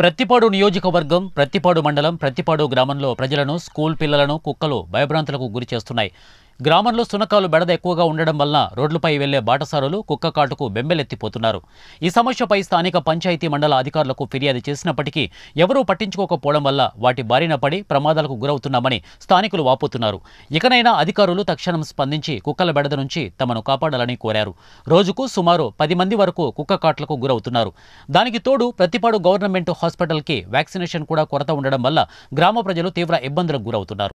ప్రత్తిపాడు నియోజకవర్గం ప్రత్తిపాడు మండలం ప్రత్తిపాడు గ్రామంలో ప్రజలను స్కూల్ పిల్లలను కుక్కలు భయభ్రాంతులకు గురి చేస్తున్నాయి గ్రామంలో సునకాలు బెడద ఎక్కువగా ఉండడం వలన రోడ్లపై వెళ్లే బాటసారులు కుక్క కాటుకు బెంబెలెత్తిపోతున్నారు ఈ సమస్యపై స్థానిక పంచాయతీ మండల అధికారులకు ఫిర్యాదు చేసినప్పటికీ ఎవరూ పట్టించుకోకపోవడం వల్ల వాటి బారిన పడి ప్రమాదాలకు గురవుతున్నామని స్థానికులు వాపోతున్నారు ఇకనైనా అధికారులు తక్షణం స్పందించి కుక్కల బెడద నుంచి తమను కాపాడాలని కోరారు రోజుకు సుమారు పది మంది వరకు కుక్క కాట్లకు గురవుతున్నారు దానికి తోడు ప్రతిపాడు గవర్నమెంట్ హాస్పిటల్కి వ్యాక్సినేషన్ కూడా కొరత ఉండడం వల్ల గ్రామ ప్రజలు తీవ్ర ఇబ్బందులకు గురవుతున్నారు